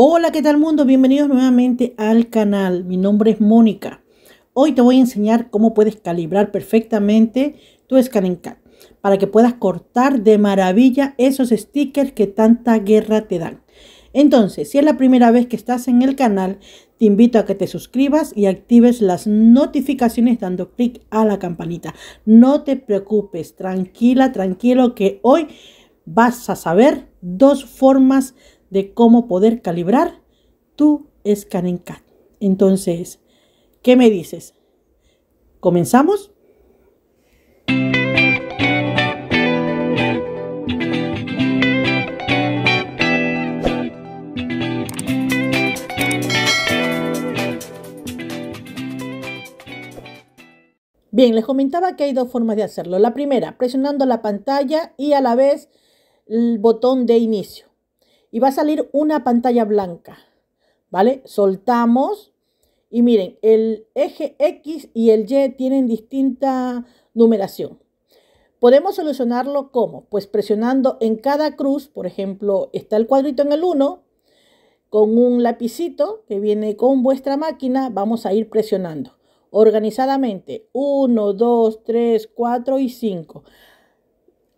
Hola, ¿qué tal mundo? Bienvenidos nuevamente al canal. Mi nombre es Mónica. Hoy te voy a enseñar cómo puedes calibrar perfectamente tu ScanenCAD para que puedas cortar de maravilla esos stickers que tanta guerra te dan. Entonces, si es la primera vez que estás en el canal, te invito a que te suscribas y actives las notificaciones dando clic a la campanita. No te preocupes, tranquila, tranquilo, que hoy vas a saber dos formas de cómo poder calibrar tu Scan CAD. Entonces, ¿qué me dices? ¿Comenzamos? Bien, les comentaba que hay dos formas de hacerlo. La primera, presionando la pantalla y a la vez el botón de inicio y va a salir una pantalla blanca. ¿Vale? Soltamos y miren, el eje X y el Y tienen distinta numeración. Podemos solucionarlo como? Pues presionando en cada cruz, por ejemplo, está el cuadrito en el 1, con un lapicito que viene con vuestra máquina, vamos a ir presionando organizadamente 1, 2, 3, 4 y 5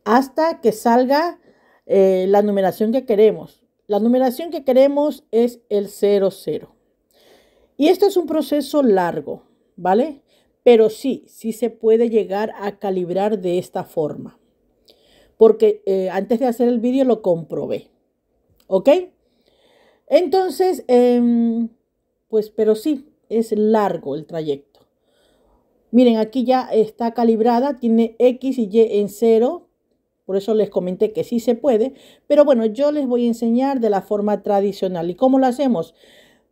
hasta que salga eh, la numeración que queremos. La numeración que queremos es el 00. Y esto es un proceso largo, ¿vale? Pero sí, sí se puede llegar a calibrar de esta forma. Porque eh, antes de hacer el vídeo lo comprobé. ¿Ok? Entonces, em, pues, pero sí, es largo el trayecto. Miren, aquí ya está calibrada, tiene X y Y en 0, por eso les comenté que sí se puede. Pero bueno, yo les voy a enseñar de la forma tradicional. ¿Y cómo lo hacemos?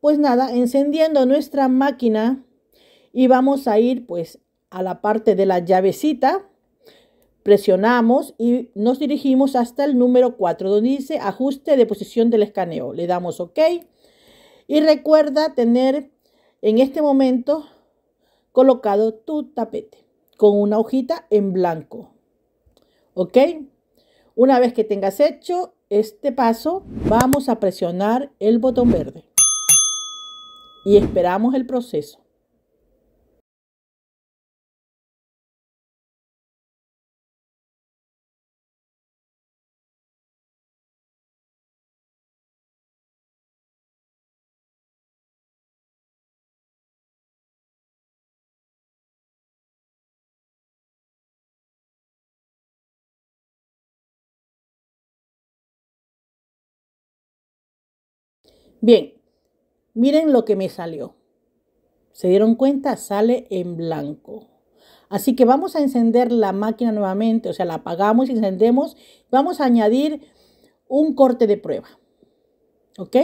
Pues nada, encendiendo nuestra máquina y vamos a ir pues a la parte de la llavecita. Presionamos y nos dirigimos hasta el número 4 donde dice ajuste de posición del escaneo. Le damos OK. Y recuerda tener en este momento colocado tu tapete con una hojita en blanco. ¿Ok? Una vez que tengas hecho este paso, vamos a presionar el botón verde y esperamos el proceso. Bien, miren lo que me salió. ¿Se dieron cuenta? Sale en blanco. Así que vamos a encender la máquina nuevamente, o sea, la apagamos y encendemos. Vamos a añadir un corte de prueba. ¿Ok?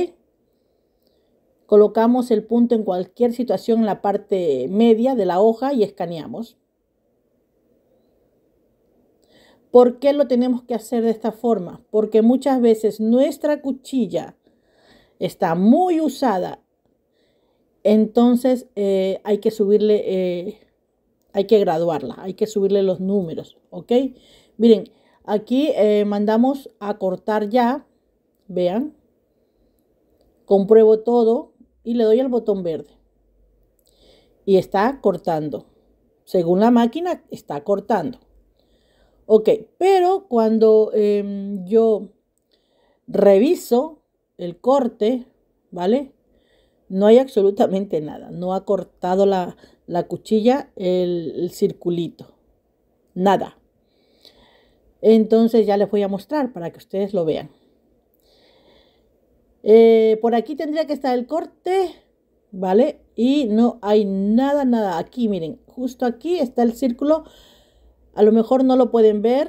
Colocamos el punto en cualquier situación en la parte media de la hoja y escaneamos. ¿Por qué lo tenemos que hacer de esta forma? Porque muchas veces nuestra cuchilla está muy usada, entonces eh, hay que subirle, eh, hay que graduarla, hay que subirle los números, ¿ok? Miren, aquí eh, mandamos a cortar ya, vean, compruebo todo y le doy al botón verde. Y está cortando. Según la máquina, está cortando. Ok, pero cuando em, yo reviso el corte, ¿vale? No hay absolutamente nada. No ha cortado la, cuchilla el, circulito. Nada. Entonces ya les voy a mostrar para que ustedes lo vean. Eh, por aquí tendría que estar el corte, ¿vale? Y no hay nada, nada. Aquí, miren, justo aquí está el círculo. A lo mejor no lo pueden ver,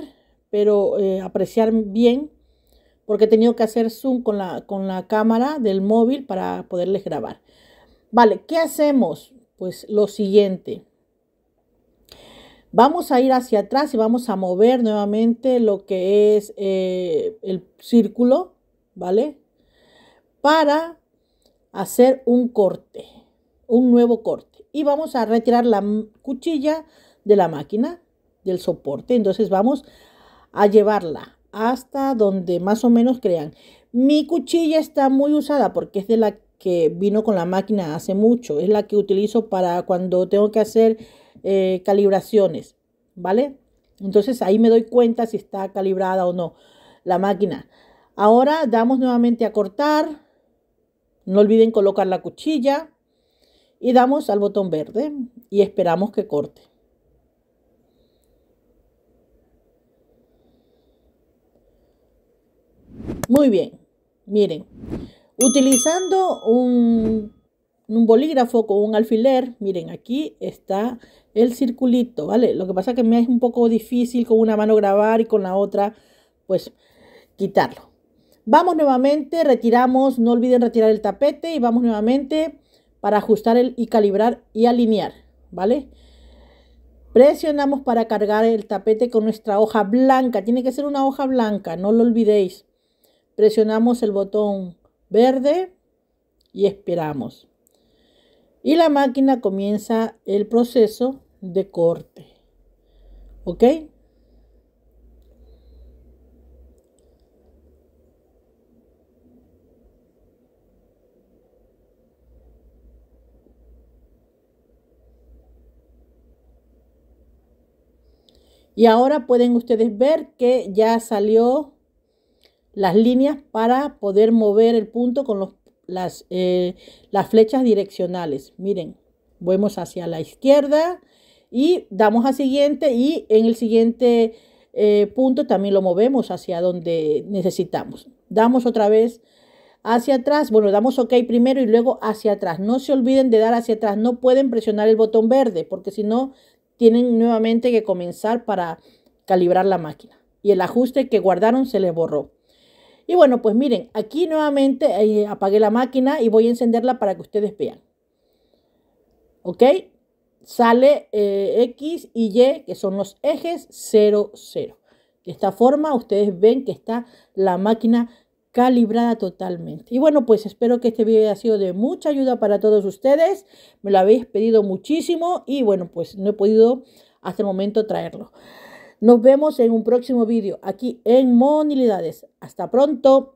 pero eh, apreciar bien porque he tenido que hacer zoom con la, con la cámara del móvil para poderles grabar. Vale, ¿qué hacemos? Pues lo siguiente. Vamos a ir hacia atrás y vamos a mover nuevamente lo que es eh, el círculo, ¿vale? Para hacer un corte, un nuevo corte. Y vamos a retirar la cuchilla de la máquina, del soporte. Entonces vamos a llevarla hasta donde más o menos crean. Mi cuchilla está muy usada porque es de la que vino con la máquina hace mucho. Es la que utilizo para cuando tengo que hacer eh, calibraciones, ¿vale? Entonces ahí me doy cuenta si está calibrada o no la máquina. Ahora damos nuevamente a cortar. No olviden colocar la cuchilla y damos al botón verde y esperamos que corte. Muy bien, miren, utilizando un, bolígrafo con un alfiler, miren, aquí está el circulito, ¿vale? Lo que pasa es que me es un poco difícil con una mano grabar y con la otra, pues, quitarlo. Vamos nuevamente, retiramos, no olviden retirar el tapete y vamos nuevamente para ajustar el, y calibrar y alinear, ¿vale? Presionamos para cargar el tapete con nuestra hoja blanca, tiene que ser una hoja blanca, no lo olvidéis presionamos el botón verde y esperamos. Y la máquina comienza el proceso de corte. ¿Ok? Y ahora pueden ustedes ver que ya salió las líneas para poder mover el punto con las, eh, las flechas direccionales. Miren, vamos hacia la izquierda y damos a siguiente y en el siguiente eh, punto también lo movemos hacia donde necesitamos. Damos otra vez hacia atrás, bueno, damos OK primero y luego hacia atrás. No se olviden de dar hacia atrás, no pueden presionar el botón verde porque si no tienen nuevamente que comenzar para calibrar la máquina y el ajuste que guardaron se les borró. Y bueno, pues miren, aquí nuevamente eh, apagué la máquina y voy a encenderla para que ustedes vean. ¿Ok? Sale eh, X y Y, que son los ejes 0, 0. De esta forma ustedes ven que está la máquina calibrada totalmente. Y bueno, pues espero que este video haya sido de mucha ayuda para todos ustedes. Me lo habéis pedido muchísimo y bueno, pues no he podido hasta el momento traerlo. Nos vemos en un próximo vídeo aquí en Monilidades. Hasta pronto.